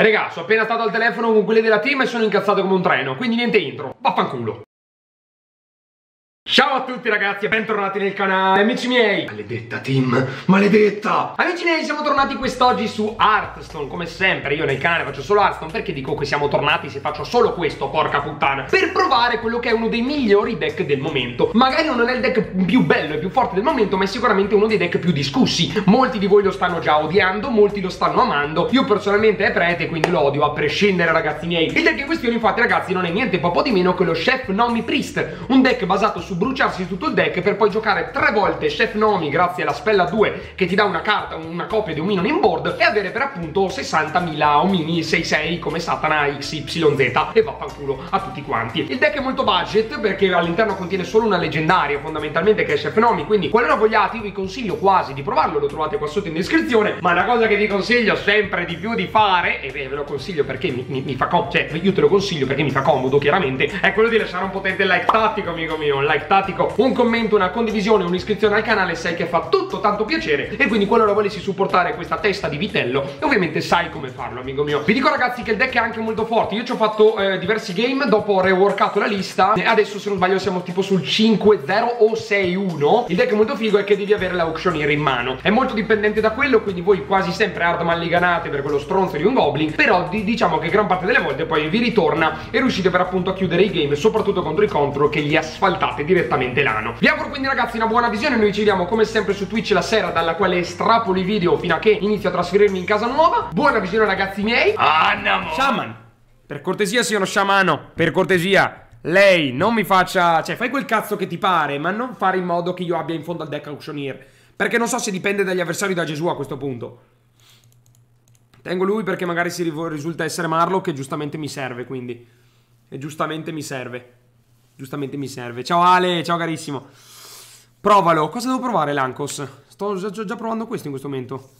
Regà, sono appena stato al telefono con quelli della team e sono incazzato come un treno, quindi niente intro. Vaffanculo. Ciao a tutti ragazzi e bentornati nel canale Amici miei Maledetta team, maledetta Amici miei siamo tornati quest'oggi su Hearthstone Come sempre io nel canale faccio solo Hearthstone Perché dico che siamo tornati se faccio solo questo Porca puttana Per provare quello che è uno dei migliori deck del momento Magari non è il deck più bello e più forte del momento Ma è sicuramente uno dei deck più discussi Molti di voi lo stanno già odiando Molti lo stanno amando Io personalmente è prete quindi lo odio a prescindere ragazzi miei Il deck in questione infatti ragazzi non è niente po' di meno che lo Chef Nomi Priest Un deck basato su bruciarsi tutto il deck per poi giocare tre volte Chef Nomi grazie alla spella 2 che ti dà una carta, una copia di un minion in board e avere per appunto 60.000 omini 6-6 come Satana XYZ e vaffanculo a tutti quanti. Il deck è molto budget perché all'interno contiene solo una leggendaria fondamentalmente che è Chef Nomi, quindi qualora vogliate io vi consiglio quasi di provarlo, lo trovate qua sotto in descrizione, ma una cosa che vi consiglio sempre di più di fare, e ve lo consiglio perché mi, mi, mi fa comodo, cioè io te lo consiglio perché mi fa comodo chiaramente, è quello di lasciare un potente like tattico amico mio, un like tattico, un commento, una condivisione, un'iscrizione al canale, sai che fa tutto tanto piacere e quindi qualora volessi supportare questa testa di vitello, ovviamente sai come farlo, amico mio. Vi dico ragazzi che il deck è anche molto forte, io ci ho fatto eh, diversi game, dopo ho reworkato la lista e adesso se non sbaglio siamo tipo sul 5-0 o 6-1. Il deck molto figo è che devi avere l'auctioneer in mano, è molto dipendente da quello, quindi voi quasi sempre hard malliganate per quello stronzo di un goblin, però di, diciamo che gran parte delle volte poi vi ritorna e riuscite per appunto a chiudere i game, soprattutto contro i control che li asfaltate direttamente direttamente l'ano. Vi auguro quindi ragazzi una buona visione, noi ci vediamo come sempre su Twitch la sera dalla quale i video fino a che inizio a trasferirmi in casa nuova. Buona visione ragazzi miei. Andiamo. Shaman. Per cortesia sia uno sciamano. Per cortesia. Lei non mi faccia... Cioè, fai quel cazzo che ti pare, ma non fare in modo che io abbia in fondo al deck Auctioneer. Perché non so se dipende dagli avversari da Gesù a questo punto. Tengo lui perché magari si risulta essere Marlo, che giustamente mi serve, quindi. E giustamente mi serve giustamente mi serve. Ciao Ale, ciao carissimo. Provalo. Cosa devo provare, Lancos? Sto già, provando questo in questo momento.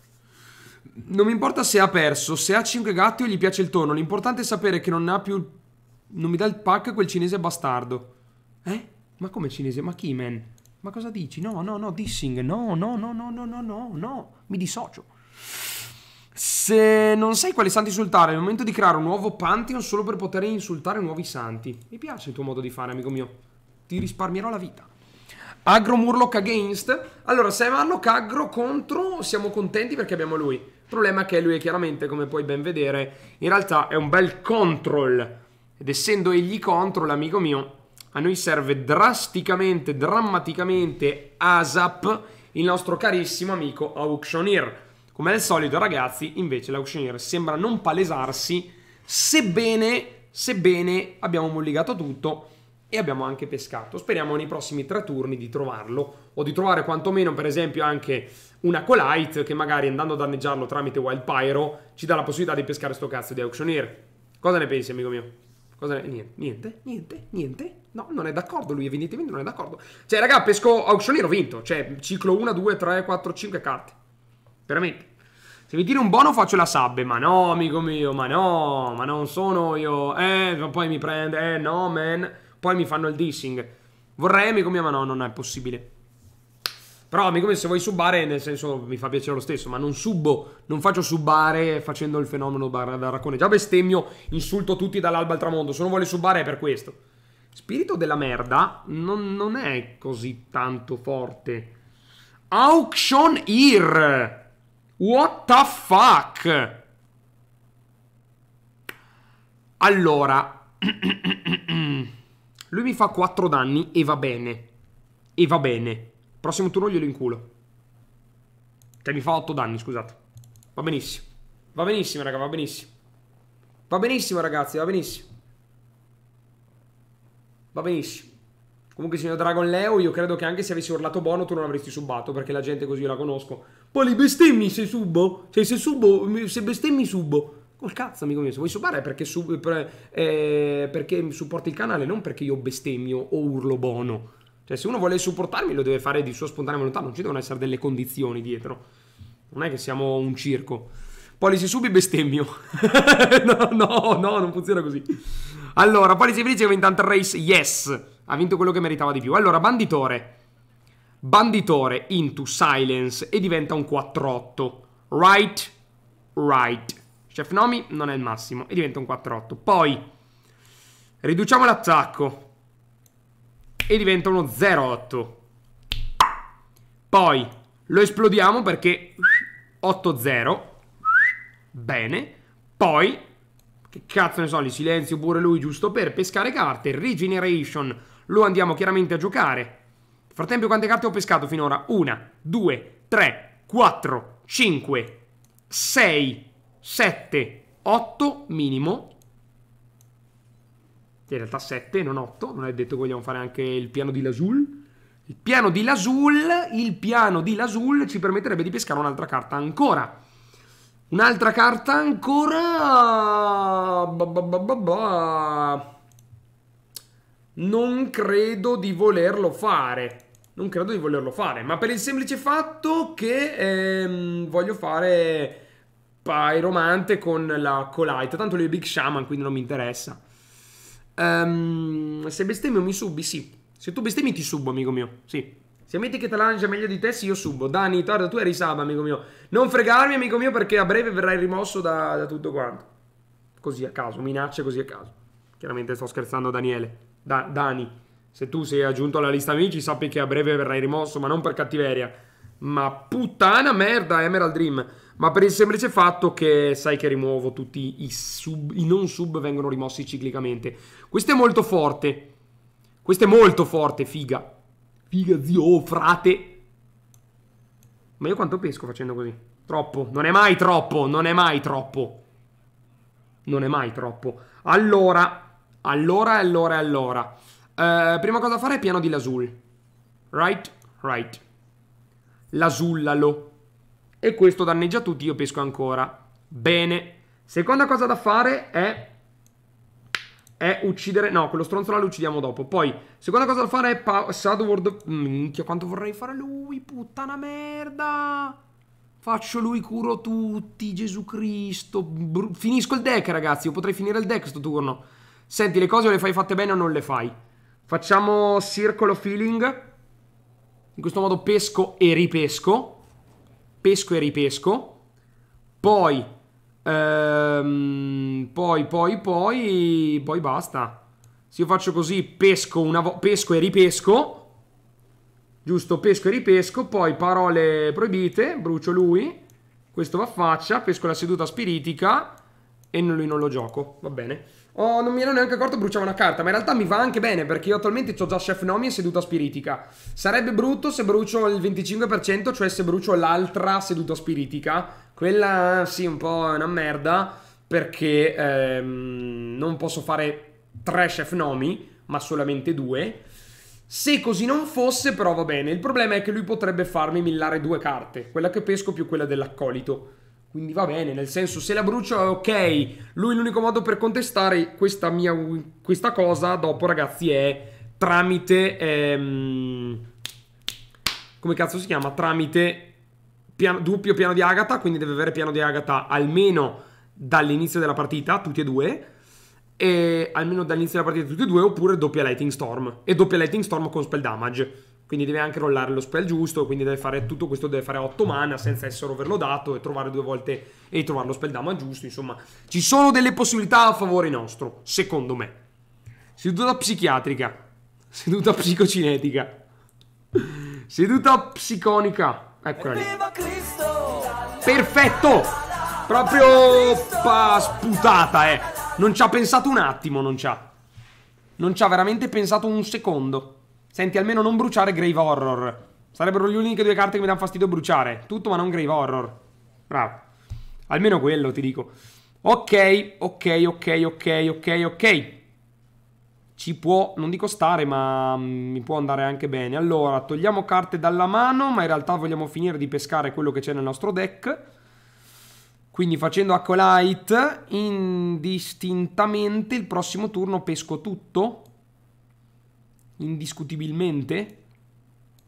Non mi importa se ha perso, se ha 5 gatti o gli piace il tono. L'importante è sapere che non ha più... Non mi dà il pack quel cinese bastardo. Eh? Ma come cinese? Ma chi, man? Ma cosa dici? No, no, no, dissing. No, no, no, no, no, no, no, no. Mi dissocio. Se non sai quali santi insultare, è il momento di creare un nuovo Pantheon solo per poter insultare nuovi santi. Mi piace il tuo modo di fare, amico mio. Ti risparmierò la vita. Agro Murloc against. Allora, se è Murloc agro contro, siamo contenti perché abbiamo lui. Il problema è che lui è chiaramente, come puoi ben vedere, in realtà è un bel control. Ed essendo egli control, amico mio, a noi serve drasticamente, drammaticamente, ASAP, il nostro carissimo amico Auctioneer. Come al solito, ragazzi, invece l'auctioneer sembra non palesarsi, sebbene, sebbene abbiamo molligato tutto e abbiamo anche pescato. Speriamo nei prossimi tre turni di trovarlo o di trovare quantomeno per esempio anche una Colite che magari andando a danneggiarlo tramite Wild Pyro ci dà la possibilità di pescare sto cazzo di Auctioneer. Cosa ne pensi amico mio? Cosa ne... Niente, niente, niente, niente. No, non è d'accordo lui, evidentemente non è d'accordo. Cioè raga, pesco Auctioneer ho vinto, cioè ciclo 1, 2, 3, 4, 5 carte. Veramente. Se mi tiro un bono faccio la sabbe. Ma no, amico mio, ma no, ma non sono io. Eh, poi mi prende. Eh, no, man. Poi mi fanno il dissing. Vorrei, amico mio, ma no, non è possibile. Però, amico mio, se vuoi subare, nel senso, mi fa piacere lo stesso, ma non subo, non faccio subare facendo il fenomeno da, da raccone. Già bestemmio, insulto tutti dall'alba al tramonto. Se non vuole subare è per questo. Spirito della merda non, non è così tanto forte. Auction Ear. What the fuck? Allora, lui mi fa 4 danni e va bene. E va bene. Prossimo turno glielo inculo. Cioè mi fa 8 danni, scusate. Va benissimo. Va benissimo, raga, va benissimo. Va benissimo, ragazzi, va benissimo. Va benissimo. Comunque, signor Dragon Leo, io credo che anche se avessi urlato Bono tu non avresti subato, perché la gente così io la conosco. Poli bestemmi se subo? Cioè, se subo, se bestemmi subo. Col cazzo, amico mio, se vuoi subare è perché, sub, per, eh, perché supporti il canale, non perché io bestemmio o urlo bono. Cioè, se uno vuole supportarmi, lo deve fare di sua spontanea volontà, non ci devono essere delle condizioni dietro. Non è che siamo un circo. Poli, se subi bestemmio. no, no, no, non funziona così. Allora, Poli, Polisi Felice che ha vinto Hunter Race, yes. Ha vinto quello che meritava di più. Allora, Banditore. Banditore into silence e diventa un 4-8. Right, right. Chef Nomi non è il massimo e diventa un 4-8. Poi riduciamo l'attacco e diventa uno 0-8. Poi lo esplodiamo perché 8-0. Bene. Poi, che cazzo ne so, li silenzio pure lui giusto per pescare carte. Regeneration lo andiamo chiaramente a giocare Frattempo quante carte ho pescato finora? Una, due, tre, quattro, cinque, sei, sette, otto minimo. Che in realtà 7, non 8. Non è detto che vogliamo fare anche il piano di Lasul. Il piano di Lasul, il piano di Lasul ci permetterebbe di pescare un'altra carta ancora. Un'altra carta ancora... Bah, bah, bah, non credo di volerlo fare non credo di volerlo fare, ma per il semplice fatto che ehm, voglio fare Pyromante con la Colite, tanto lui è Big Shaman, quindi non mi interessa. Um, se bestemmio mi subi, sì. Se tu bestemmi ti subo, amico mio, sì. Se ammetti che Talange è meglio di te, sì, io subo. Dani, Torda, tu eri Saba, amico mio. Non fregarmi, amico mio, perché a breve verrai rimosso da, da tutto quanto. Così a caso, minacce così a caso. Chiaramente sto scherzando, Daniele. Da, Dani. Se tu sei aggiunto alla lista amici, sappi che a breve verrai rimosso, ma non per cattiveria. Ma puttana merda, Emerald Dream. Ma per il semplice fatto che sai che rimuovo tutti i sub, i non sub vengono rimossi ciclicamente. Questo è molto forte. Questo è molto forte, figa. Figa, zio, oh, frate. Ma io quanto pesco facendo così? Troppo. Non è mai troppo. Non è mai troppo. Non è mai troppo. Allora, allora, allora, allora. Eh, prima cosa da fare è piano di Lasul. Right, right. Lasullalo. E questo danneggia tutti, io pesco ancora. Bene. Seconda cosa da fare è... È uccidere... No, quello stronzo là lo uccidiamo dopo. Poi, seconda cosa da fare è... Pa- Sadward... Minchia, quanto vorrei fare lui, puttana merda! Faccio lui, curo tutti, Gesù Cristo. Bru- Finisco il deck, ragazzi. Io potrei finire il deck sto turno. Senti, le cose o le fai fatte bene o non le fai. Facciamo circolo feeling. In questo modo pesco e ripesco. Pesco e ripesco. Poi, ehm, poi, poi, poi, poi basta. Se io faccio così, pesco, una vo- pesco e ripesco. Giusto, pesco e ripesco. Poi parole proibite, brucio lui. Questo va a faccia, pesco la seduta spiritica e lui non lo gioco. Va bene. Oh, non mi ero neanche accorto bruciava una carta, ma in realtà mi va anche bene perché io attualmente ho già Chef Nomi e seduta spiritica. Sarebbe brutto se brucio il 25%, cioè se brucio l'altra seduta spiritica. Quella sì, un po' è una merda perché ehm, non posso fare tre Chef Nomi, ma solamente due. Se così non fosse, però va bene. Il problema è che lui potrebbe farmi millare due carte, quella che pesco più quella dell'accolito. Quindi va bene, nel senso se la brucio è ok. Lui l'unico modo per contestare questa, mia, questa cosa dopo ragazzi è tramite... Ehm, come cazzo si chiama? Tramite piano, doppio piano di Agatha, quindi deve avere piano di Agatha almeno dall'inizio della partita, tutti e due. E almeno dall'inizio della partita tutti e due, oppure doppia Lightning Storm. E doppia Lightning Storm con Spell Damage quindi deve anche rollare lo spell giusto, quindi deve fare tutto questo, deve fare 8 mana senza essere overlodato e trovare due volte e trovare lo spell dama giusto, insomma, ci sono delle possibilità a favore nostro, secondo me. Seduta psichiatrica, seduta psicocinetica, seduta psiconica, eccola lì. Perfetto! Proprio pa- sputata, eh. Non ci ha pensato un attimo, non ci ha. Non ci ha veramente pensato un secondo. Senti, almeno non bruciare Grave Horror. Sarebbero le uniche due carte che mi danno fastidio bruciare. Tutto ma non Grave Horror. Bravo. Almeno quello, ti dico. Ok, ok, ok, ok, ok, ok. Ci può, non dico stare, ma mm, mi può andare anche bene. Allora, togliamo carte dalla mano, ma in realtà vogliamo finire di pescare quello che c'è nel nostro deck. Quindi facendo Acolyte, indistintamente il prossimo turno pesco tutto indiscutibilmente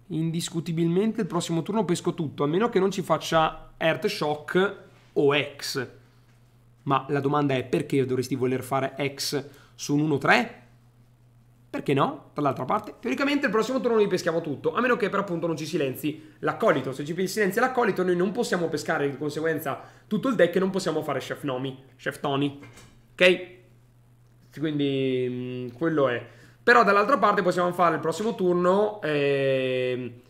indiscutibilmente il prossimo turno pesco tutto, a meno che non ci faccia Earth Shock o X. Ma la domanda è perché dovresti voler fare X su un 1-3? Perché no? Dall'altra parte, teoricamente il prossimo turno noi peschiamo tutto, a meno che per appunto non ci silenzi l'accolito. Se ci silenzi l'accolito noi non possiamo pescare di conseguenza tutto il deck e non possiamo fare Chef Nomi, Chef Tony. Ok? Quindi mm, quello è. Però dall'altra parte possiamo fare il prossimo turno... Eh...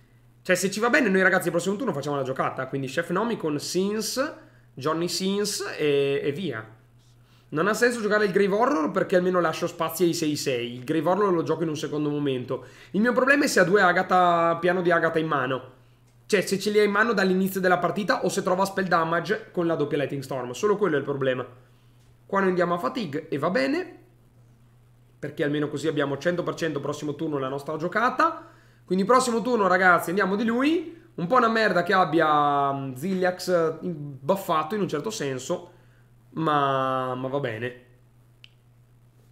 Cioè se ci va bene noi ragazzi il prossimo turno facciamo la giocata. Quindi Chef Nomi con Sins, Johnny Sins e, e via. Non ha senso giocare il Grave Horror perché almeno lascio spazi ai 6-6. Il Grave Horror lo gioco in un secondo momento. Il mio problema è se ha due Agatha, piano di Agatha in mano. Cioè, se ce li ha in mano dall'inizio della partita o se trova spell damage con la doppia Lightning Storm. Solo quello è il problema. Qua noi andiamo a fatigue e va bene perché almeno così abbiamo 100% prossimo turno la nostra giocata. Quindi prossimo turno ragazzi andiamo di lui, un po' una merda che abbia mm, Zillax buffato in un certo senso, ma, ma va bene.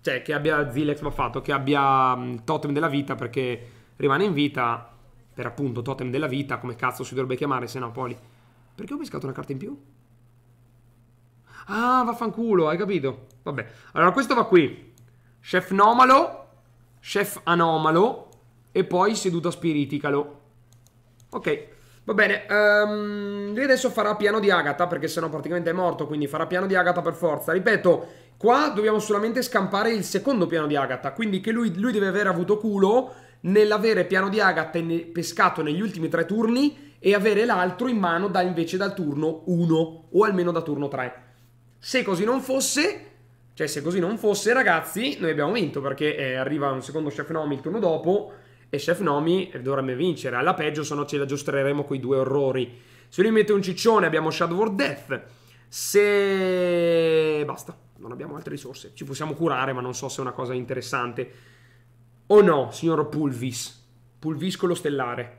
Cioè che abbia Zillax buffato, che abbia mm, Totem della vita perché rimane in vita per appunto Totem della vita, come cazzo si dovrebbe chiamare se no poi... Perché ho pescato una carta in più? Ah, vaffanculo, hai capito? Vabbè, allora questo va qui. Chef Nomalo, Chef Anomalo e poi Seduta Spiriticalo. Ok, va bene. Um, lui adesso farà piano di Agatha perché sennò praticamente è morto, quindi farà piano di Agatha per forza. Ripeto, qua dobbiamo solamente scampare il secondo piano di Agatha, quindi che lui, lui deve aver avuto culo nell'avere piano di Agatha pescato negli ultimi tre turni e avere l'altro in mano da invece dal turno 1 o almeno da turno 3. Se così non fosse, cioè, se così non fosse, ragazzi, noi abbiamo vinto perché eh, arriva un secondo Chef Nomi il turno dopo e Chef Nomi dovrebbe vincere. Alla peggio, se no ce la l'aggiusteremo con i due orrori. Se lui mette un ciccione, abbiamo Shadow of Death. Se... basta, non abbiamo altre risorse. Ci possiamo curare, ma non so se è una cosa interessante. O no, signor Pulvis. Pulviscolo stellare.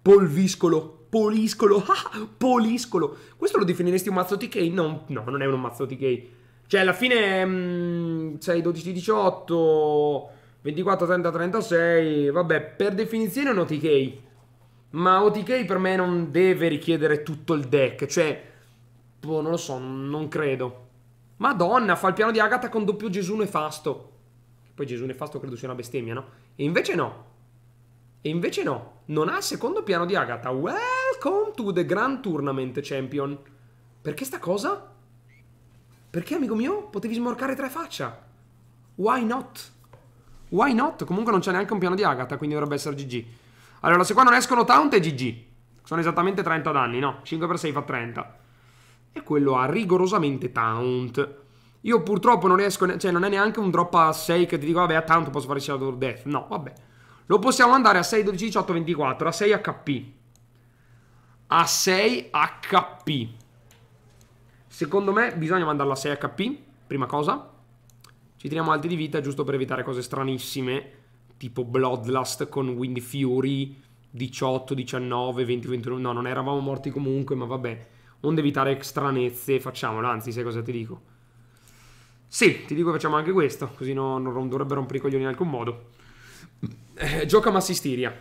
Polviscolo. Poliscolo. Ah, poliscolo. Questo lo definiresti un mazzo TK? No, no, non è un mazzo TK cioè, alla fine mh, 6, 12, 18, 24, 30, 36. Vabbè, per definizione è un OTK. Ma OTK per me non deve richiedere tutto il deck. Cioè, boh, non lo so, non credo. Madonna, fa il piano di Agatha con doppio Gesù Nefasto. Poi Gesù Nefasto credo sia una bestemmia, no? E invece no. E invece no. Non ha il secondo piano di Agatha. Welcome to the Grand Tournament Champion. Perché sta cosa? Perché, amico mio, potevi smorcare tre faccia? Why not? Why not? Comunque non c'è neanche un piano di Agatha, quindi dovrebbe essere GG. Allora, se qua non escono taunt è GG. Sono esattamente 30 danni, no? 5 per 6 fa 30. E quello ha rigorosamente taunt. Io purtroppo non riesco, cioè non è neanche un drop a 6 che ti dico, vabbè, a Taunt posso fare Shadow Death. No, vabbè. Lo possiamo andare a 6, 12, 18, 24, a 6 HP. A 6 HP. Secondo me bisogna mandarlo a 6 HP, prima cosa. Ci teniamo alti di vita giusto per evitare cose stranissime, tipo Bloodlust con Wind Fury 18, 19, 20, 21. No, non eravamo morti comunque, ma vabbè. Onde evitare stranezze, facciamolo. Anzi, sai cosa ti dico? Sì, ti dico facciamo anche questo, così non, non dovrebbe rompere i coglioni in alcun modo. Eh, gioca Massistiria.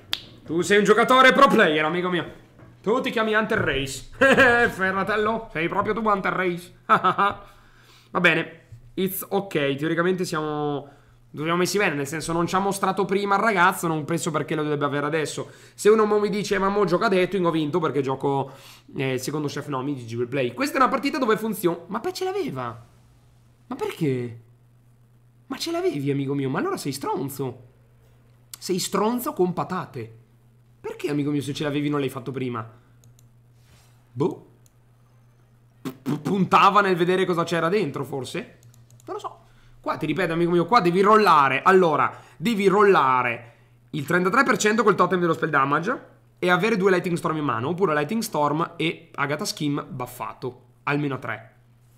Tu sei un giocatore pro player, amico mio. Tu ti chiami Hunter Race. Ferratello, sei proprio tu Hunter Race. Va bene, it's ok. Teoricamente siamo... Dobbiamo messi bene, nel senso non ci ha mostrato prima il ragazzo, non penso perché lo dovrebbe avere adesso. Se uno mi dice, ma mo gioca Detwing, ho vinto perché gioco eh, secondo Chef Nomi di Will Play. Questa è una partita dove funziona... Ma poi ce l'aveva! Ma perché? Ma ce l'avevi, amico mio? Ma allora sei stronzo! Sei stronzo con patate. Perché, amico mio, se ce l'avevi non l'hai fatto prima? Boh. P puntava nel vedere cosa c'era dentro, forse? Non lo so. Qua, ti ripeto, amico mio, qua devi rollare. Allora, devi rollare il 33% col totem dello spell damage e avere due Lightning Storm in mano, oppure Lightning Storm e Agatha Scheme baffato. almeno a 3.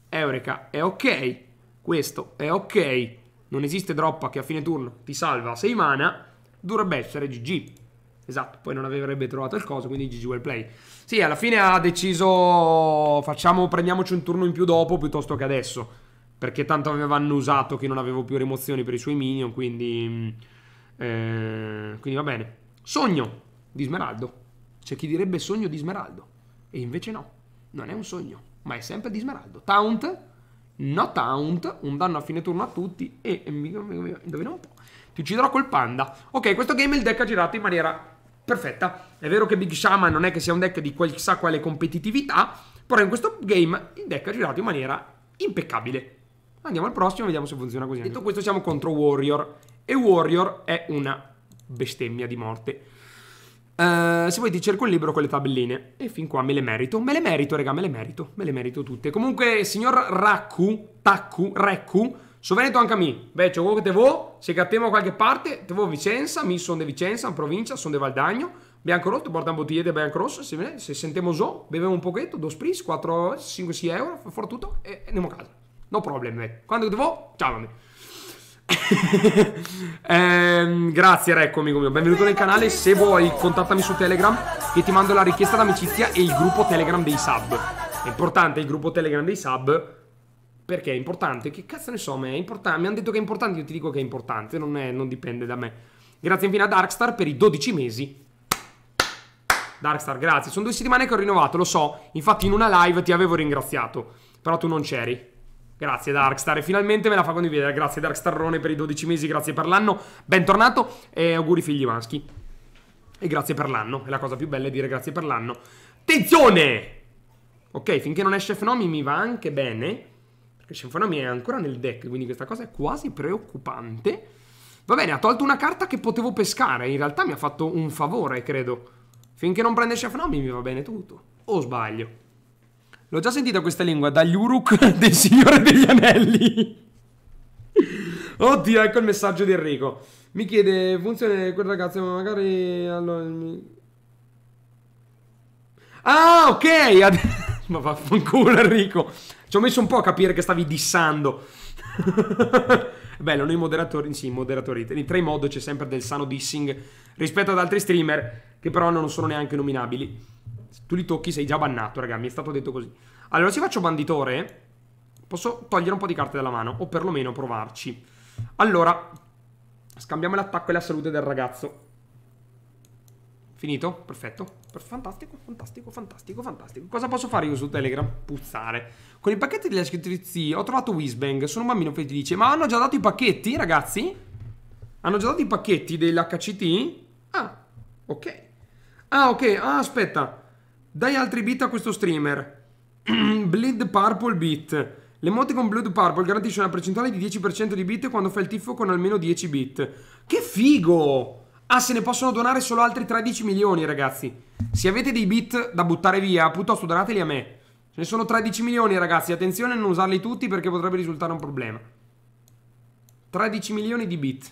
Eureka è ok, questo è ok, non esiste droppa che a fine turno ti salva 6 mana, dovrebbe essere GG. Esatto, poi non avrebbe trovato il coso, quindi GG well play. Sì, alla fine ha deciso facciamo, prendiamoci un turno in più dopo piuttosto che adesso, perché tanto avevano usato che non avevo più rimozioni per i suoi minion, quindi mm, eh, quindi va bene. Sogno di Smeraldo. C'è chi direbbe sogno di Smeraldo e invece no, non è un sogno, ma è sempre di Smeraldo. Taunt No taunt, un danno a fine turno a tutti e mi, indovina un po'. Ti ucciderò col panda. Ok, questo game il deck ha girato in maniera perfetta. È vero che Big Shaman non è che sia un deck di chissà quale competitività, però in questo game il deck ha girato in maniera impeccabile. Andiamo al prossimo, e vediamo se funziona così. Detto questo siamo contro Warrior, e Warrior è una bestemmia di morte. Uh, se vuoi ti cerco il libro con le tabelline E fin qua me le merito Me le merito raga me le merito Me le merito tutte Comunque signor Raku Taku Reku Soveneto anche a me, beh, vecchio, quello che te vuoi, se cattiamo da qualche parte, te vo Vicenza, mi sono di Vicenza, in provincia, sono di Valdagno, bianco rotto, un bottiglie di bianco rosso, se, se sentiamo so, beviamo un pochetto, due spritz, 4, 5, 6 euro, fa tutto e andiamo a casa. No problem, eh. Quando te vuoi, ciao mamma. eh, grazie Recco amico mio benvenuto nel canale se vuoi contattami su Telegram che ti mando la richiesta d'amicizia e il gruppo Telegram dei sub è importante il gruppo Telegram dei sub perché è importante? Che cazzo ne so, me è importante. Mi hanno detto che è importante, io ti dico che è importante, non, è, non dipende da me. Grazie infine a Darkstar per i 12 mesi. Darkstar, grazie. Sono due settimane che ho rinnovato, lo so. Infatti in una live ti avevo ringraziato, però tu non c'eri. Grazie Darkstar e finalmente me la fa condividere. Grazie Darkstarrone per i 12 mesi, grazie per l'anno. Bentornato e auguri figli maschi. E grazie per l'anno, è la cosa più bella è dire grazie per l'anno. Attenzione! Ok, finché non esce Fnomi mi va anche bene perché Symphonami è ancora nel deck, quindi questa cosa è quasi preoccupante. Va bene, ha tolto una carta che potevo pescare, in realtà mi ha fatto un favore, credo. Finché non prende Symphonami mi va bene tutto, o sbaglio? L'ho già sentita questa lingua dagli Uruk del Signore degli Anelli. Oddio, ecco il messaggio di Enrico. Mi chiede, funziona quel ragazzo, ma magari... Allora, mi... Ah, ok! Ad... ma vaffanculo Enrico. Ci ho messo un po' a capire che stavi dissando. Bello, noi moderatori, sì, moderatori, in tre mod c'è sempre del sano dissing rispetto ad altri streamer che però non sono neanche nominabili. Se tu li tocchi sei già bannato, raga, mi è stato detto così. Allora, se faccio banditore, posso togliere un po' di carte dalla mano, o perlomeno provarci. Allora, scambiamo l'attacco e la salute del ragazzo. Finito? Perfetto. Fantastico, fantastico, fantastico, fantastico. Cosa posso fare io su Telegram? Puzzare. Con i pacchetti della scrittrizzia ho trovato Whisbang. Sono un bambino felice. Ma hanno già dato i pacchetti, ragazzi? Hanno già dato i pacchetti dell'HCT? Ah, ok. Ah, ok. Ah, aspetta. Dai altri beat a questo streamer. Bleed Purple Beat. con Blood Purple garantisce una percentuale di 10% di bit quando fa il tifo con almeno 10 bit. Che figo! Ah, se ne possono donare solo altri 13 milioni, ragazzi. Se avete dei bit da buttare via, piuttosto donateli a me. Ce ne sono 13 milioni, ragazzi. Attenzione a non usarli tutti perché potrebbe risultare un problema. 13 milioni di bit.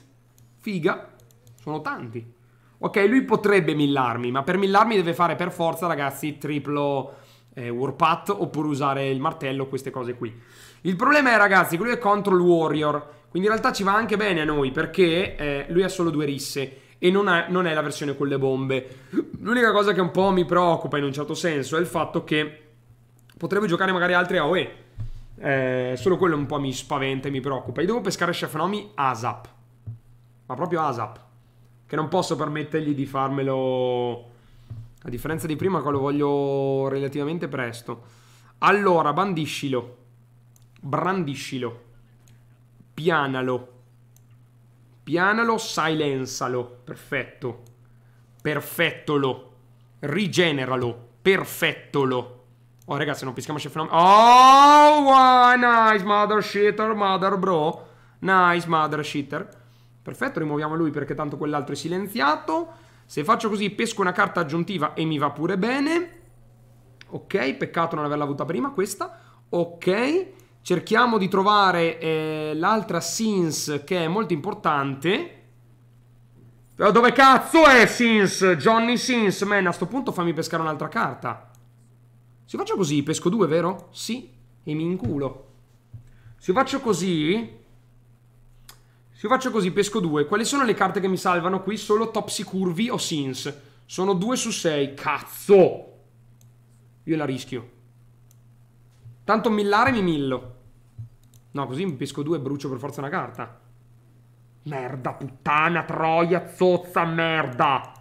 Figa. Sono tanti. Ok, lui potrebbe millarmi, ma per millarmi deve fare per forza, ragazzi, triplo eh, warpath oppure usare il martello, queste cose qui. Il problema è, ragazzi, che lui è control warrior. Quindi in realtà ci va anche bene a noi perché eh, lui ha solo due risse e non è, non è la versione con le bombe. L'unica cosa che un po' mi preoccupa in un certo senso è il fatto che potrebbe giocare magari altri AOE. Eh, solo quello un po' mi spaventa e mi preoccupa. Io devo pescare Shefnomi ASAP. Ma proprio ASAP. Che non posso permettergli di farmelo. A differenza di prima, che lo voglio relativamente presto. Allora, bandiscilo. Brandiscilo. Pianalo. Pianalo, silenzalo. Perfetto. Perfettolo. Rigeneralo. Perfettolo. Oh, ragazzi, non peschiamoci fenomeno. Oh, wow, nice mother shitter, mother bro. Nice mother shitter. Perfetto, rimuoviamo lui perché tanto quell'altro è silenziato. Se faccio così, pesco una carta aggiuntiva e mi va pure bene. Ok, peccato non averla avuta prima questa. Ok cerchiamo di trovare eh, l'altra Sins che è molto importante. Eh, dove cazzo è Sins? Johnny Sins, man, a sto punto fammi pescare un'altra carta. Se faccio così, pesco due, vero? Sì, e mi inculo. Se faccio così... Se faccio così, pesco due. Quali sono le carte che mi salvano qui? Solo Topsy Curvy o Sins. Sono due su sei, Cazzo! Io la rischio. Tanto millare mi millo. No, così mi pesco due e brucio per forza una carta. Merda, puttana, troia, zozza, merda.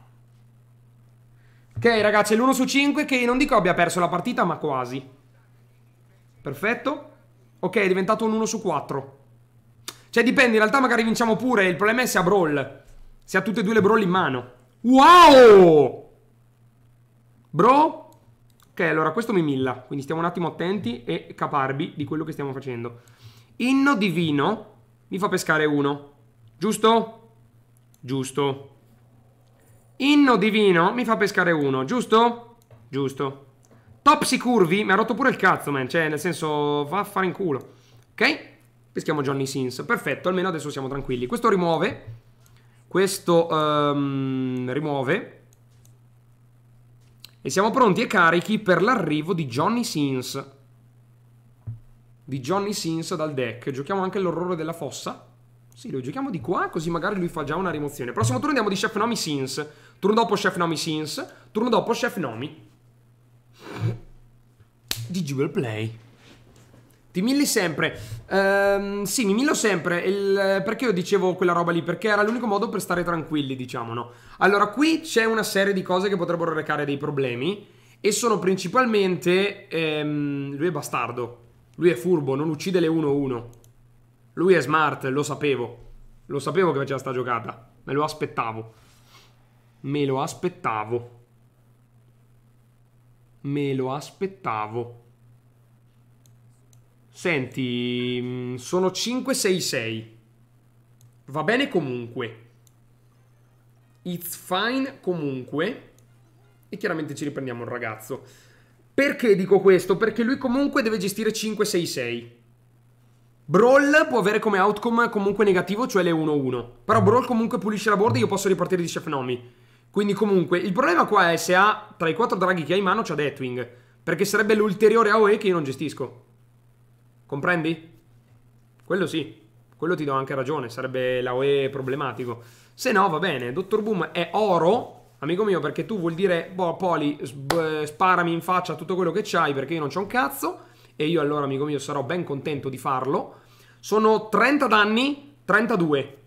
Ok, ragazzi, è l'1 su 5 che non dico abbia perso la partita, ma quasi. Perfetto. Ok, è diventato un 1 su 4. Cioè, dipende, in realtà magari vinciamo pure. Il problema è se ha brawl. Se ha tutte e due le brawl in mano. Wow! Bro? Ok, allora questo mi milla. Quindi stiamo un attimo attenti e caparbi di quello che stiamo facendo. Inno divino mi fa pescare uno. Giusto? Giusto. Inno divino mi fa pescare uno. Giusto? Giusto. Topsy curvi mi ha rotto pure il cazzo, man. Cioè, nel senso, va a fare in culo. Ok? Peschiamo Johnny Sins. Perfetto, almeno adesso siamo tranquilli. Questo rimuove. Questo um, rimuove. E siamo pronti e carichi per l'arrivo di Johnny Sins di Johnny Sins dal deck. Giochiamo anche l'orrore della fossa. Sì, lo giochiamo di qua, così magari lui fa già una rimozione. Prossimo turno andiamo di Chef Nomi Sins. Turno dopo Chef Nomi Sins. Turno dopo Chef Nomi. Di Jewel play. Ti milli sempre. Ehm, sì, mi millo sempre. Il, perché io dicevo quella roba lì? Perché era l'unico modo per stare tranquilli, diciamo, no? Allora, qui c'è una serie di cose che potrebbero recare dei problemi. E sono principalmente... Ehm, lui è bastardo. Lui è furbo, non uccide le 1-1. Lui è smart, lo sapevo. Lo sapevo che faceva sta giocata. Me lo aspettavo. Me lo aspettavo. Me lo aspettavo. Senti, mm, sono 5-6-6. Va bene comunque. It's fine comunque. E chiaramente ci riprendiamo il ragazzo. Perché dico questo? Perché lui comunque deve gestire 5-6-6. Brawl può avere come outcome comunque negativo, cioè le 1-1. Però mm. Brawl comunque pulisce la board e io posso ripartire di Chef Nomi. Quindi comunque, il problema qua è se ha, tra i quattro draghi che ha in mano, c'ha Deathwing. Perché sarebbe l'ulteriore AOE che io non gestisco. Comprendi? Quello sì. Quello ti do anche ragione, sarebbe l'AOE problematico. Se no, va bene, Dottor Boom è oro, amico mio, perché tu vuol dire, boh, Poli, sparami in faccia tutto quello che c'hai perché io non c'ho un cazzo. E io allora, amico mio, sarò ben contento di farlo. Sono 30 danni, 32.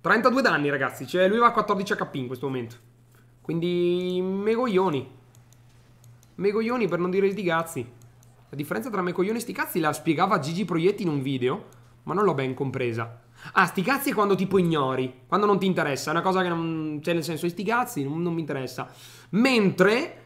32 danni, ragazzi. Cioè, lui va a 14 HP in questo momento. Quindi, megoglioni. Megoglioni per non dire di cazzi. La differenza tra megoglioni e sti cazzi la spiegava Gigi Proietti in un video, ma non l'ho ben compresa. Ah, sti cazzi è quando tipo ignori, quando non ti interessa, è una cosa che non... c'è cioè, nel senso, sti cazzi non, non mi interessa. Mentre...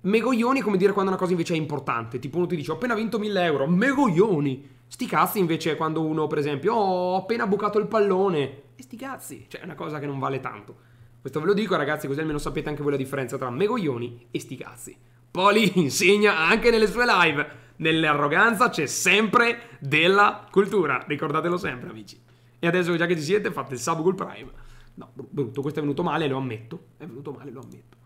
Megoglioni è come dire quando una cosa invece è importante. Tipo uno ti dice ho appena vinto 1000 euro. Megoglioni. Sti cazzi invece è quando uno per esempio oh, ho appena bucato il pallone. E sti cazzi. Cioè è una cosa che non vale tanto. Questo ve lo dico ragazzi così almeno sapete anche voi la differenza tra megoglioni e sti cazzi. Poli insegna anche nelle sue live. Nell'arroganza c'è sempre della cultura. Ricordatelo sempre amici. E adesso già che ci siete fate il sub col Prime. No, brutto, questo è venuto male, lo ammetto. È venuto male, lo ammetto.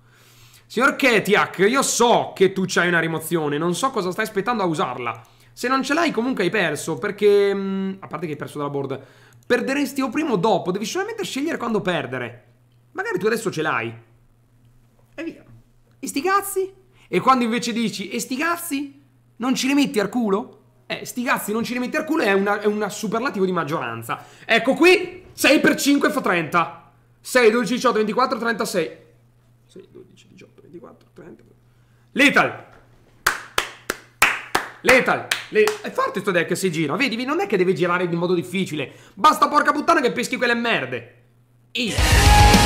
Signor Ketiak, io so che tu c'hai una rimozione, non so cosa stai aspettando a usarla. Se non ce l'hai comunque hai perso, perché... Mh, mm, a parte che hai perso dalla board. Perderesti o prima o dopo, devi solamente scegliere quando perdere. Magari tu adesso ce l'hai. E via. E sti cazzi? E quando invece dici, e sti cazzi? Non ci li metti al culo? Eh, sti cazzi, non ci rimette al culo è, una, è un superlativo di maggioranza. Ecco qui, 6 per 5 fa 30. 6, 12, 18, 24, 36. 6, 12, 18, 24, 30. Lethal. Lethal. Le... È forte sto deck se gira. Vedi, non è che deve girare in modo difficile. Basta porca puttana che peschi quelle merde. Easy.